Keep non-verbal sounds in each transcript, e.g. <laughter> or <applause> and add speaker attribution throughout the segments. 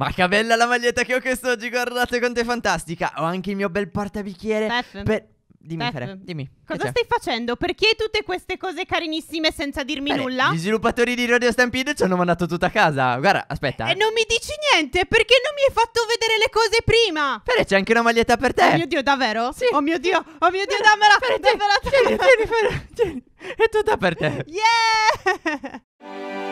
Speaker 1: Ma che bella la maglietta che ho quest'oggi, guardate quanto è fantastica. Ho anche il mio bel portabicchiere. Pef. Per... Dimmi, Pef. Fere, dimmi. Cosa stai
Speaker 2: facendo? Perché tutte queste cose carinissime senza dirmi Bene, nulla? Gli
Speaker 1: sviluppatori di Radio Stampede ci hanno mandato tutta a casa. Guarda, aspetta. E eh,
Speaker 2: non mi dici niente perché non mi hai fatto vedere le cose prima. Fere,
Speaker 1: c'è anche una maglietta per te. Oh mio
Speaker 2: Dio, davvero? Sì. Oh mio Dio, oh mio Dio, Fere, dammela. Fere, dammela. Tieni, tieni, Fere, tieni. È tutta per te. <laughs> Yeah!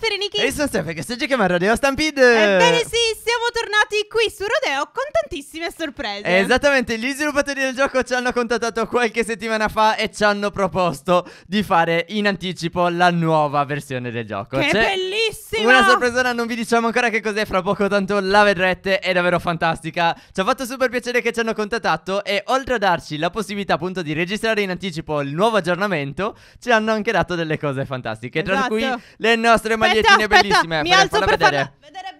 Speaker 2: Fereniki. E io sono Stefano,
Speaker 1: che stai giocando a Radio Stampede. Ebbene
Speaker 2: sì, tornati qui su Rodeo con tantissime sorprese.
Speaker 1: Esattamente, gli sviluppatori del gioco ci hanno contattato qualche settimana fa e ci hanno proposto di fare in anticipo la nuova versione del gioco. Che C'è
Speaker 2: bellissima! Una sorpresa,
Speaker 1: non vi diciamo ancora che cos'è, fra poco tanto la vedrete, è davvero fantastica. Ci ha fatto super piacere che ci hanno contattato e oltre a darci la possibilità appunto di registrare in anticipo il nuovo aggiornamento, ci hanno anche dato delle cose fantastiche, esatto. tra cui le nostre magliettine aspetta, bellissime. Mi Fare, alzo per vedere. farla vedere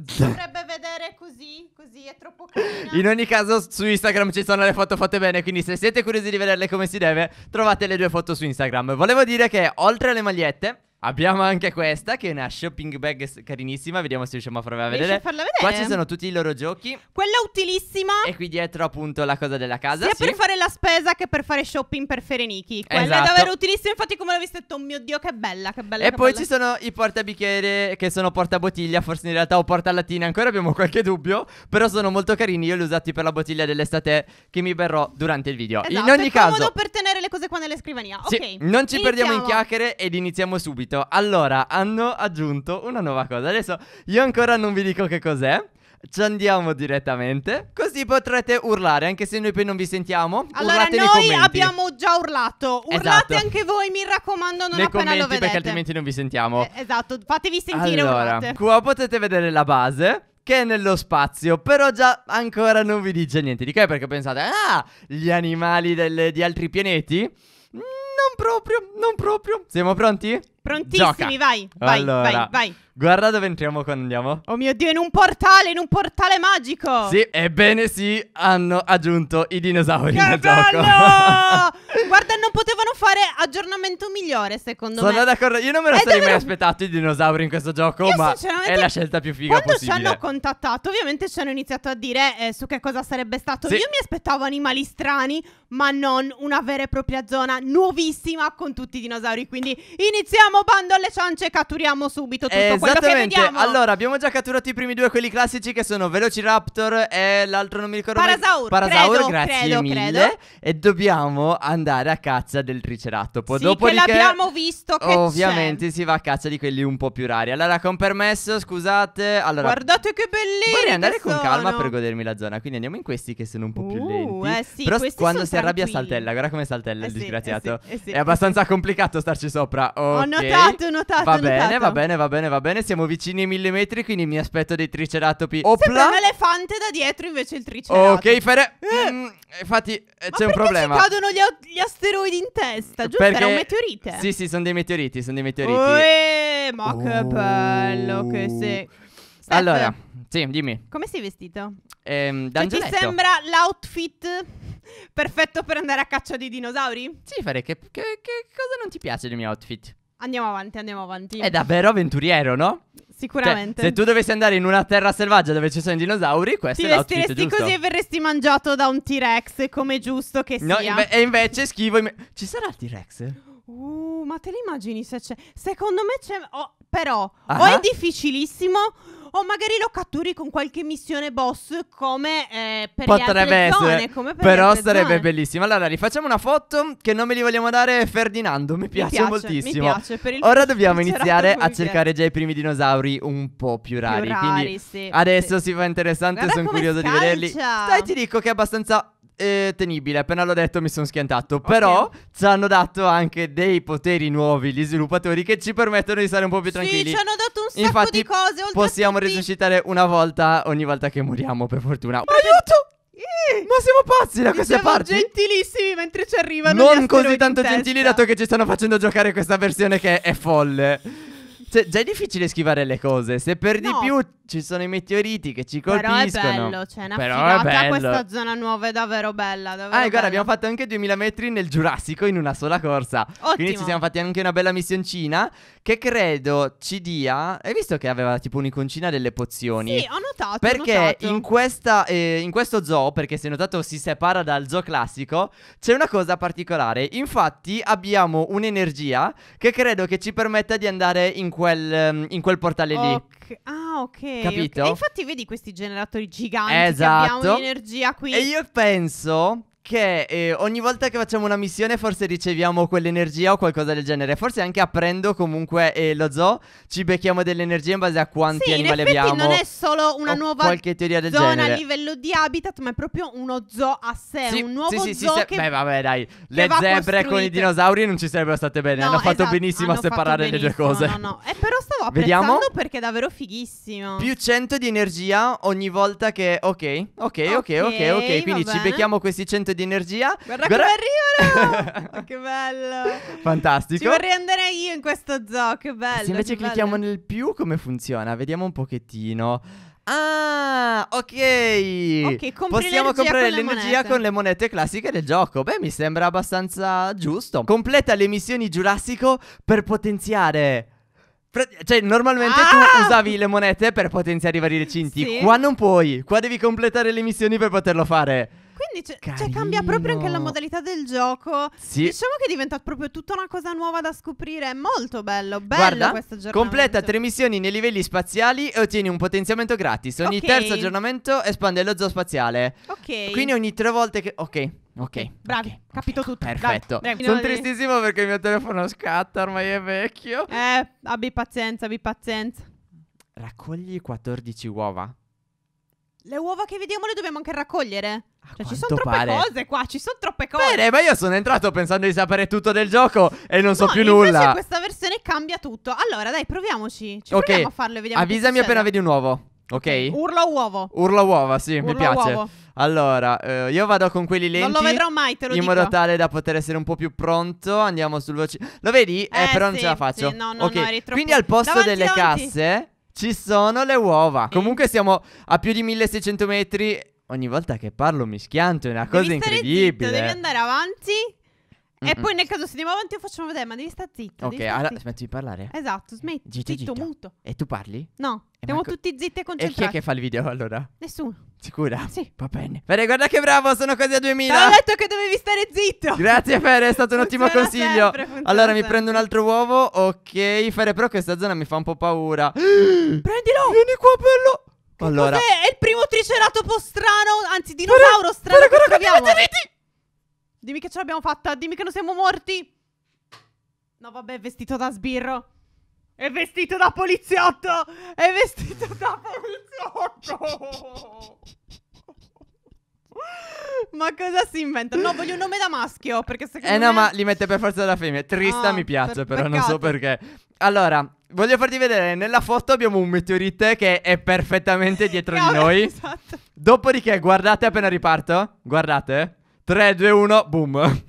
Speaker 2: Dovrebbe vedere così,
Speaker 1: così è troppo carina. In ogni caso su Instagram ci sono le foto fatte bene, quindi se siete curiosi di vederle come si deve, trovate le due foto su Instagram. Volevo dire che oltre alle magliette Abbiamo anche questa che è una shopping bag carinissima, vediamo se riusciamo a farla vedere. farla vedere. Qua ci sono tutti i loro giochi. Quella utilissima. E qui dietro appunto la cosa della casa. Sia sì. per
Speaker 2: fare la spesa che per fare shopping per Fereniki. Quella esatto. è davvero utilissima, infatti come l'ho vista detto, oh mio Dio che bella, che bella. E che poi bella. ci sono
Speaker 1: i portabicchiere che sono portabottiglia, forse in realtà o portalattina, ancora abbiamo qualche dubbio, però sono molto carini, io li ho usati per la bottiglia dell'estate che mi berrò durante il video. Esatto, in ogni è caso... modo per
Speaker 2: tenere le cose qua nella scrivania. Sì, ok. Non ci iniziamo. perdiamo in
Speaker 1: chiacchiere ed iniziamo subito uscito. Allora, hanno aggiunto una nuova cosa. Adesso io ancora non vi dico che cos'è. Ci andiamo direttamente. Così potrete urlare, anche se noi poi non vi sentiamo. Allora, Urlate noi abbiamo
Speaker 2: già urlato. Urlate esatto. anche voi, mi raccomando, non nei appena lo vedete. perché altrimenti
Speaker 1: non vi sentiamo.
Speaker 2: Eh, esatto, fatevi sentire allora, urlate.
Speaker 1: Qua potete vedere la base che è nello spazio, però già ancora non vi dice niente di che perché pensate, ah, gli animali delle, di altri pianeti? Mm, non proprio, non proprio. Siamo pronti?
Speaker 2: Prontissimi, vai, vai, allora, vai, vai.
Speaker 1: Guarda dove entriamo quando andiamo.
Speaker 2: Oh mio Dio, in un portale, in un portale magico. Sì,
Speaker 1: ebbene sì, hanno aggiunto i dinosauri che nel bello!
Speaker 2: <laughs> Guarda, non potevano fare aggiornamento migliore, secondo Sono me. Sono d'accordo, io non me lo eh, sarei mai aspettato
Speaker 1: i dinosauri in questo gioco, io ma è la scelta più figa quando possibile. Quando ci hanno
Speaker 2: contattato, ovviamente ci hanno iniziato a dire eh, su che cosa sarebbe stato. Sì. Io mi aspettavo animali strani, ma non una vera e propria zona nuovissima con tutti i dinosauri, quindi iniziamo diamo bando alle ciance e catturiamo subito tutto eh, quello che vediamo. Allora,
Speaker 1: abbiamo già catturato i primi due, quelli classici che sono Velociraptor e l'altro non mi ricordo. Parasaur. Parasaur, credo, grazie credo, mille. Credo. E dobbiamo andare a caccia del Triceratopo. Sì, Dopodiché, che l'abbiamo
Speaker 2: visto che Ovviamente
Speaker 1: c'è. si va a caccia di quelli un po' più rari. Allora, con permesso, scusate. Allora,
Speaker 2: Guardate che bellini Vorrei andare con sono. calma per
Speaker 1: godermi la zona, quindi andiamo in questi che sono un po' uh, più lenti. Eh sì, Però quando si arrabbia saltella, guarda come saltella eh il eh disgraziato. Eh sì, eh sì. È eh abbastanza complicato starci sopra. Okay. Oh no, no, notato, notato, Va bene, notato. va bene, va bene, va bene. Siamo vicini ai mille metri, quindi mi aspetto dei triceratopi. Sembra un
Speaker 2: elefante da dietro invece il triceratope. Ok, Fere. Eh. Mm,
Speaker 1: infatti eh, c'è un problema. Ma cadono
Speaker 2: gli, a- gli, asteroidi in testa, giusto? Perché... Era un meteorite. Sì,
Speaker 1: sì, sono dei meteoriti, sono dei meteoriti. Uè,
Speaker 2: ma oh. che bello che sei.
Speaker 1: Steph, allora, sì, dimmi.
Speaker 2: Come sei vestito?
Speaker 1: Ehm, da cioè, ti sembra
Speaker 2: l'outfit perfetto per andare a caccia di dinosauri? Sì, Fare, che, che, che cosa non
Speaker 1: ti piace del mio outfit?
Speaker 2: Andiamo avanti, andiamo avanti. È davvero
Speaker 1: avventuriero, no?
Speaker 2: Sicuramente. Cioè, se tu
Speaker 1: dovessi andare in una terra selvaggia dove ci sono i dinosauri, questo Ti è l'outfit giusto. così e
Speaker 2: verresti mangiato da un T-Rex, come giusto che no, sia. Inve- e
Speaker 1: invece schivo... Im- ci sarà il T-Rex?
Speaker 2: Uh, ma te le immagini se c'è? Secondo me c'è... Oh, però, uh-huh. o è ah. difficilissimo o magari lo catturi con qualche missione boss come eh, per Potrebbe le altre essere. zone, per Però sarebbe zone.
Speaker 1: bellissimo. Allora, rifacciamo una foto che nome li vogliamo dare Ferdinando, mi piace, mi piace moltissimo. Mi piace, Ora dobbiamo <laughs> iniziare a cercare già i primi dinosauri un po' più rari, più rari quindi sì, adesso sì. si fa interessante, sono curioso scalcia. di vederli. Dai, ti dico che è abbastanza eh, tenibile, appena l'ho detto mi sono schiantato. Okay. Però ci hanno dato anche dei poteri nuovi gli sviluppatori che ci permettono di stare un po' più tranquilli. Sì, ci hanno dato un sacco Infatti, di cose. Possiamo tutti... resuscitare una volta ogni volta che moriamo, per fortuna. Ma
Speaker 2: aiuto! Yeah. Ma siamo pazzi da Mi queste parti? gentilissimi mentre ci arrivano Non così tanto gentili
Speaker 1: dato che ci stanno facendo giocare questa versione che è folle Cioè già è difficile schivare le cose Se per no. di più ci sono i meteoriti che ci colpiscono. Però è bello, cioè una Però figata bello. questa
Speaker 2: zona nuova è davvero bella. Davvero ah, bella. guarda, abbiamo
Speaker 1: fatto anche 2000 metri nel Giurassico in una sola corsa. Ottimo. Quindi ci siamo fatti anche una bella missioncina che credo ci dia... Hai visto che aveva tipo un'iconcina delle pozioni? Sì,
Speaker 2: ho notato. Perché ho notato. In,
Speaker 1: questa, eh, in questo zoo, perché se notato si separa dal zoo classico, c'è una cosa particolare. Infatti abbiamo un'energia che credo che ci permetta di andare in quel, mm, in quel portale lì. Ok.
Speaker 2: Ah, ok. Capito? Okay. E infatti vedi questi generatori giganti esatto. che abbiamo di esatto. energia qui. E io
Speaker 1: penso che eh, ogni volta che facciamo una missione forse riceviamo quell'energia o qualcosa del genere. Forse anche aprendo comunque eh, lo zoo ci becchiamo dell'energia in base a quanti sì, animali in abbiamo. non è
Speaker 2: solo una nuova teoria del zona genere. a livello di habitat, ma è proprio uno zoo a sé, sì, un nuovo sì, sì, zoo se... che Beh,
Speaker 1: vabbè, dai, le zebre con i dinosauri non ci sarebbero state bene, no, hanno esatto, fatto benissimo hanno a separare benissimo, le
Speaker 2: due cose. No, no, eh, però stavo
Speaker 1: <laughs> apprezzando Vediamo? perché è davvero fighissimo. Più 100 di energia ogni volta che Ok, ok, ok, ok, ok, okay. quindi ci becchiamo questi 100 di di energia. Guarda, Guarda... come
Speaker 2: arrivano! oh, <laughs> che
Speaker 1: bello! Fantastico. Ci vorrei
Speaker 2: andare io in questo zoo, che bello. Se invece clicchiamo bello.
Speaker 1: nel più, come funziona? Vediamo un pochettino. Ah, ok. okay Possiamo comprare con l'energia le con le monete classiche del gioco. Beh, mi sembra abbastanza giusto. Completa le missioni giurassico per potenziare cioè, normalmente ah! tu usavi le monete per potenziare i vari recinti. Sì. Qua non puoi. Qua devi completare le missioni per poterlo fare.
Speaker 2: Quindi c- cioè cambia proprio anche la modalità del gioco. Sì. Diciamo che diventa proprio tutta una cosa nuova da scoprire. È molto bello. Bello Guarda, questo aggiornamento. Completa
Speaker 1: tre missioni nei livelli spaziali e ottieni un potenziamento gratis. Ogni okay. terzo aggiornamento espande lo zoo spaziale.
Speaker 2: Ok. Quindi ogni
Speaker 1: tre volte che. Ok. Ok. Bravi,
Speaker 2: okay. capito tutto. Perfetto. Dai, Sono tristissimo
Speaker 1: perché il mio telefono scatta, ormai è vecchio.
Speaker 2: Eh, abbi pazienza, abbi pazienza.
Speaker 1: Raccogli 14 uova.
Speaker 2: Le uova che vediamo le dobbiamo anche raccogliere. Ah, cioè, ci sono troppe pare. cose qua, ci sono troppe cose. Bene, ma
Speaker 1: io sono entrato pensando di sapere tutto del gioco e non so no, più nulla. questa
Speaker 2: versione cambia tutto. Allora, dai, proviamoci. Ci okay. proviamo a farlo e vediamo. Avvisami appena vedi
Speaker 1: un uovo. Ok?
Speaker 2: Urla uovo. Urla
Speaker 1: uova, sì, Urla mi piace. Uovo. Allora, eh, io vado con quelli lenti. Non lo vedrò
Speaker 2: mai, te lo in dico. In modo tale
Speaker 1: da poter essere un po' più pronto. Andiamo sul veloce. Lo vedi? Eh, eh però sì, non ce la faccio. Sì, no, no, okay. no, Quindi al posto davanti, delle davanti. casse ci sono le uova. Comunque siamo a più di 1600 metri. Ogni volta che parlo mi schianto, è una cosa devi incredibile. Zitto, devi andare
Speaker 2: avanti e poi nel caso se andiamo avanti facciamo vedere, ma devi stare zitto. Ok, devi allora
Speaker 1: smetti di parlare.
Speaker 2: Esatto, smetti. Zitto, zitto, zitto. muto.
Speaker 1: E tu parli?
Speaker 2: No, eh, siamo Marco... tutti zitti e concentrati. E chi è
Speaker 1: che fa il video allora? Nessuno. Sicura? Sì. Va bene. Fede, guarda che bravo, sono quasi a 2000. Ti ho
Speaker 2: detto che dovevi stare zitto. Grazie Fede, è stato un <laughs> ottimo consiglio. Sempre, allora sempre. mi prendo
Speaker 1: un altro uovo. Ok, Fede, però questa zona mi fa un po' paura. <gasps> Prendilo.
Speaker 2: Vieni qua, bello.
Speaker 1: Che allora. Cos'è?
Speaker 2: È il primo triceratopo strano, anzi dinosauro Fede, strano Guarda, che guarda, troviamo. Guarda, guarda, Dimmi che ce l'abbiamo fatta. Dimmi che non siamo morti. No, vabbè, è vestito da sbirro. È vestito da poliziotto. È vestito da poliziotto. ma cosa si inventa? No, voglio un nome da maschio. Perché secondo me. Eh no, ma li
Speaker 1: mette per forza da femmina. Trista ah, mi piace, per però peccato. non so perché. Allora, voglio farti vedere, nella foto abbiamo un meteorite che è perfettamente dietro di noi. Esatto. Dopodiché, guardate appena riparto. Guardate. 3, 2, 1, boom.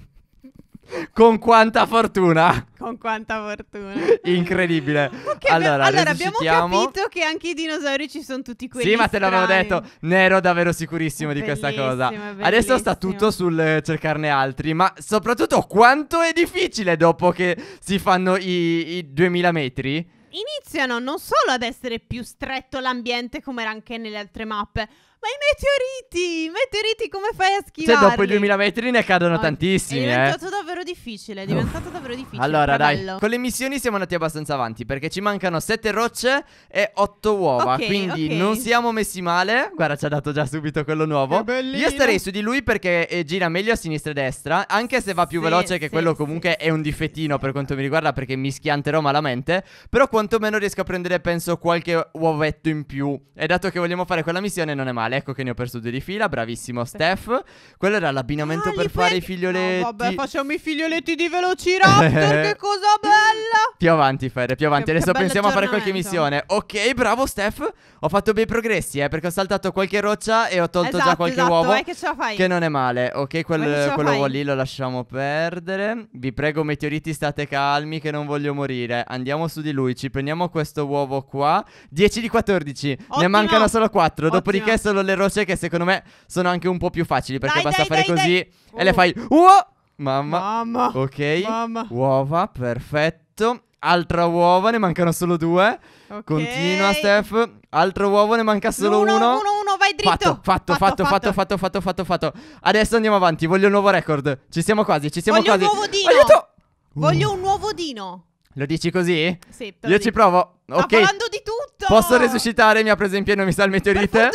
Speaker 1: Con quanta fortuna!
Speaker 2: Con quanta fortuna!
Speaker 1: Incredibile. <laughs> Okay, allora, allora abbiamo capito
Speaker 2: che anche i dinosauri ci sono tutti quelli. Sì, ma te l'avevo detto,
Speaker 1: ne ero davvero sicurissimo di questa cosa. Adesso sta tutto sul eh, cercarne altri, ma soprattutto quanto è difficile dopo che si fanno i, i 2000 metri.
Speaker 2: Iniziano non solo ad essere più stretto l'ambiente come era anche nelle altre mappe, ma i meteoriti! I meteoriti come fai a schivare? Cioè, dopo i
Speaker 1: 2000 metri ne cadono oh, tantissimi. È diventato eh.
Speaker 2: davvero difficile. È diventato Uff. davvero difficile. Allora, Pravello. dai, con le
Speaker 1: missioni siamo andati abbastanza avanti. Perché ci mancano 7 rocce e 8 uova. Okay, quindi okay. non siamo messi male. Guarda, ci ha dato già subito quello nuovo. Io starei su di lui perché eh, gira meglio a sinistra e destra. Anche se va più sì, veloce, che sì, quello comunque sì, è un difettino per quanto mi riguarda. Perché mi schianterò malamente. Però quantomeno riesco a prendere, penso, qualche uovetto in più. E dato che vogliamo fare quella missione, non è male ecco che ne ho perso due di fila, bravissimo Steph. Quello era l'abbinamento ah, per fare fre- i figlioletti. No, vabbè,
Speaker 2: facciamo i figlioletti di Velociraptor, <laughs> che cosa bella!
Speaker 1: Più avanti, Ferre, più avanti. Che, Adesso che pensiamo a fare qualche missione. Ok, bravo Steph, ho fatto bei progressi, eh, perché ho saltato qualche roccia e ho tolto esatto, già qualche esatto, uovo. Eh, che, ce la fai? che non è male. Ok, quel, quell'uovo lì lo lasciamo perdere. Vi prego, meteoriti, state calmi, che non voglio morire. Andiamo su di lui, ci prendiamo questo uovo qua. 10 di 14, Ottimo. ne mancano solo 4. Ottimo. Dopodiché solo le rocce che secondo me sono anche un po' più facili Perché dai, basta dai, fare dai, così e oh. le uh. fai oh! Mamma. Mamma Ok Mamma. Uova, perfetto Altra uova, ne mancano solo due okay. Continua Steph Altro uovo, ne manca solo uno Uno, uno,
Speaker 2: uno, vai dritto Fatto, fatto, fatto, fatto,
Speaker 1: fatto, fatto, fatto, fatto, Adesso andiamo avanti, voglio un nuovo record Ci siamo quasi, ci siamo voglio quasi Voglio un nuovo dino Aiuto!
Speaker 2: Uh. Voglio un nuovo dino
Speaker 1: lo dici così?
Speaker 2: Sì, Io dico. ci
Speaker 1: provo. Sto okay. parlando
Speaker 2: di tutto.
Speaker 1: Posso resuscitare? Mi ha preso in pieno, mi sa il meteorite. Per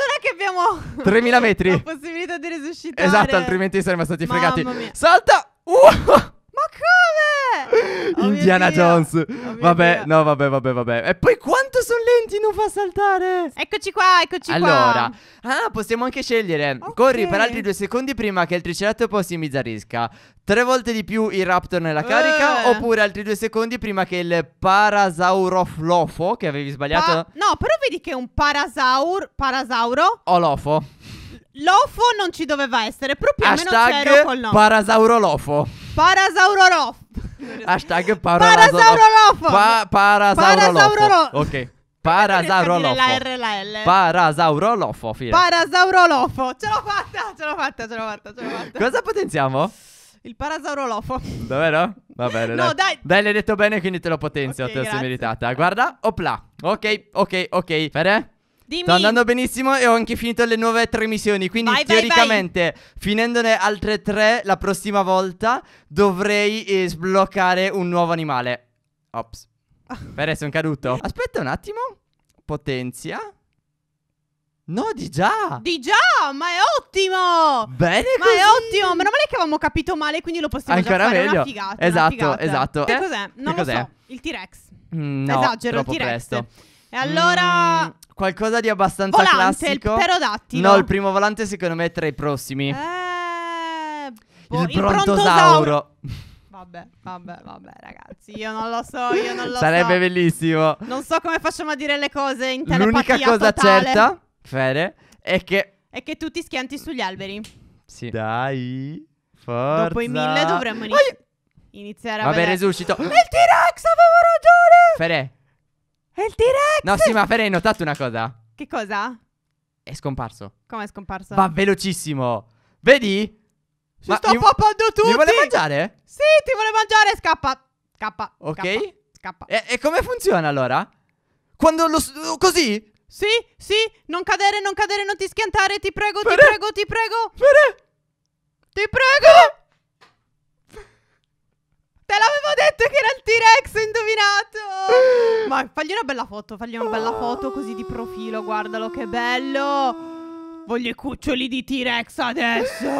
Speaker 2: Abbiamo 3000 <laughs> metri. la possibilità di resuscitare. Esatto, altrimenti
Speaker 1: saremmo stati Mamma fregati. Mia.
Speaker 2: Salta! Uh! Oh
Speaker 1: Indiana Jones. Oh vabbè, Dio. no, vabbè, vabbè, vabbè. E poi
Speaker 2: quanto sono lenti, non fa saltare. Eccoci qua, eccoci allora. qua.
Speaker 1: Allora, ah, possiamo anche scegliere. Okay. Corri per altri due secondi prima che il triceratopo si mizzarisca. Tre volte di più il raptor nella carica. Eh. Oppure altri due secondi prima che il parasauroflofo, che avevi sbagliato. Pa
Speaker 2: no, però vedi che è un parasaur. Parasauro. O L'ofo Lofo non ci doveva essere, proprio Hashtag almeno c'ero col
Speaker 1: lofo. Parasauro lofo. Hashtag parasaurolofo. Pa- parasaurolofo. Ok. Parasaurolofo. La R la L. Parasaurolofo. Fine.
Speaker 2: Parasaurolofo. Ce l'ho fatta, ce l'ho fatta, ce l'ho fatta, ce l'ho fatta.
Speaker 1: Cosa potenziamo?
Speaker 2: Il parasaurolofo.
Speaker 1: Davvero? Va bene. No, dai. dai. Dai, l'hai detto bene, quindi te lo potenzio. Okay, te lo sei meritata. Guarda, opla. Ok, ok, ok. Fede? Dimmi. Sta andando benissimo e ho anche finito le nuove tre missioni. Quindi, vai, teoricamente, vai, vai. finendone altre tre la prossima volta, dovrei eh, sbloccare un nuovo animale. Ops. Bene, <laughs> sono caduto. Aspetta un attimo. Potenzia. No, di già!
Speaker 2: Di già! Ma è ottimo! Bene Ma così. è ottimo! Meno male che avevamo capito male, quindi lo possiamo Ancora già fare. Meglio. Una figata, esatto, una figata. esatto. Che eh? cos'è? Non che lo cos'è? so. Il T-Rex.
Speaker 1: Mm, no, Esagero, il T-Rex.
Speaker 2: E allora...
Speaker 1: Mm, qualcosa di abbastanza volante, classico. Il perodattilo. No, il primo volante secondo me è tra i prossimi.
Speaker 2: Eh,
Speaker 1: boh, il, il prontosauro.
Speaker 2: Vabbè, vabbè, vabbè, ragazzi, io non lo so, io non lo Sarebbe so. Sarebbe
Speaker 1: bellissimo.
Speaker 2: Non so come facciamo a dire le cose in telepatia L'unica cosa totale. certa,
Speaker 1: Fede, è che...
Speaker 2: È che tu ti schianti sugli alberi.
Speaker 1: Sì. Dai, forza. Dopo i mille dovremmo
Speaker 2: inizi- iniziare a Vabbè, vedere... resuscito. il T-Rex, avevo ragione! Fede, è il T-Rex! No, sì, ma Fede, hai
Speaker 1: notato una cosa?
Speaker 2: Che cosa?
Speaker 1: È scomparso.
Speaker 2: Come è scomparso? Va
Speaker 1: velocissimo. Vedi?
Speaker 2: Si ma sto mi... poppando tutti.
Speaker 1: Ti vuole mangiare?
Speaker 2: Sì, ti vuole mangiare. Scappa. Scappa. Ok.
Speaker 1: Scappa. E, e come
Speaker 2: funziona allora? Quando lo. Così? Sì, sì. Non cadere, non cadere, non ti schiantare. Ti prego, Fede. ti prego, ti prego. Fede. Ti prego. T-Rex indovinato! <laughs> Ma fagli una bella foto, fagli una bella foto così di profilo, guardalo che bello! Voglio i cuccioli di T-Rex adesso! Ma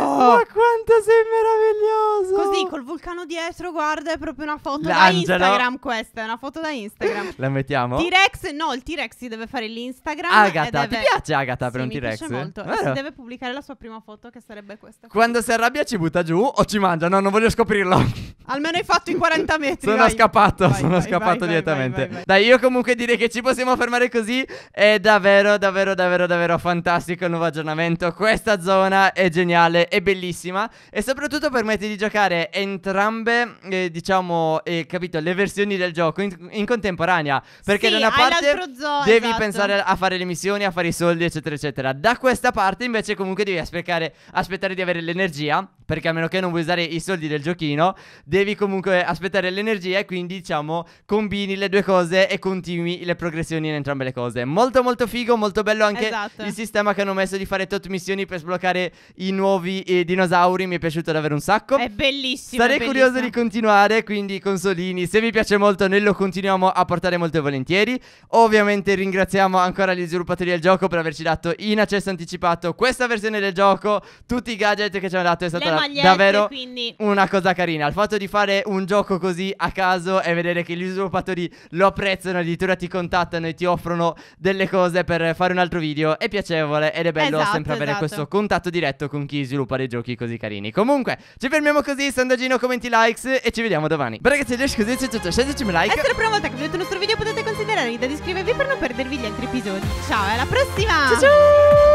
Speaker 2: quanto sei meraviglioso! Così, col vulcano dietro, guarda, è proprio una foto L'angelo. da Instagram questa, è una foto da Instagram. <laughs>
Speaker 1: La mettiamo?
Speaker 2: T-Rex, no, il T-Rex si deve fare l'Instagram Agata, deve... ti piace
Speaker 1: Agata sì, per un T-Rex? Sì, mi piace molto. Vero? si deve
Speaker 2: pubblicare la sua prima foto, che sarebbe questa.
Speaker 1: Quando si arrabbia ci butta giù o ci mangia? No, non voglio scoprirlo.
Speaker 2: Almeno hai fatto i 40 <laughs> metri, Sono vai.
Speaker 1: scappato, vai, sono vai, scappato direttamente. Dai, io comunque direi che ci possiamo fermare così. È davvero, davvero, davvero, davvero fantastico il nuovo aggiornamento questa zona è geniale, è bellissima e soprattutto permette di giocare entrambe, eh, diciamo, eh, capito, le versioni del gioco in, in contemporanea. Perché sì, da una parte
Speaker 2: zoo, devi esatto. pensare a
Speaker 1: fare le missioni, a fare i soldi, eccetera, eccetera. Da questa parte invece comunque devi aspettare, aspettare di avere l'energia perché a meno che non vuoi usare i soldi del giochino, devi comunque aspettare l'energia e quindi diciamo combini le due cose e continui le progressioni in entrambe le cose. Molto molto figo, molto bello anche esatto. il sistema che hanno messo di fare tot missioni per sbloccare i nuovi eh, dinosauri, mi è piaciuto davvero un sacco. È
Speaker 2: bellissimo. Sarei è curioso di
Speaker 1: continuare, quindi consolini, se vi piace molto noi lo continuiamo a portare molto volentieri. Ovviamente ringraziamo ancora gli sviluppatori del gioco per averci dato in accesso anticipato questa versione del gioco, tutti i gadget che ci hanno dato è stata la davvero quindi... una cosa carina. Il fatto di fare un gioco così a caso e vedere che gli sviluppatori lo apprezzano, addirittura ti contattano e ti offrono delle cose per fare un altro video è piacevole ed è bello esatto, sempre avere esatto. questo contatto diretto con chi sviluppa dei giochi così carini. Comunque, ci fermiamo così, sondaggino, commenti, likes e ci vediamo domani. Ragazzi, adesso così, ciao ciao, sceglietemi like. E se la
Speaker 2: prima volta che vedete il nostro video potete considerare di iscrivervi per non perdervi gli altri episodi. Ciao, alla prossima! Ciao ciao!